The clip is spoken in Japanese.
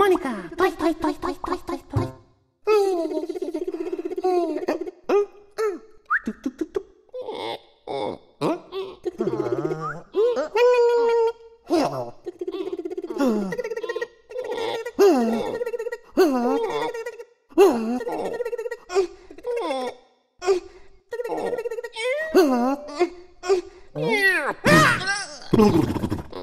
モニカ、トイトイトイトイトイトイトイ。Ah!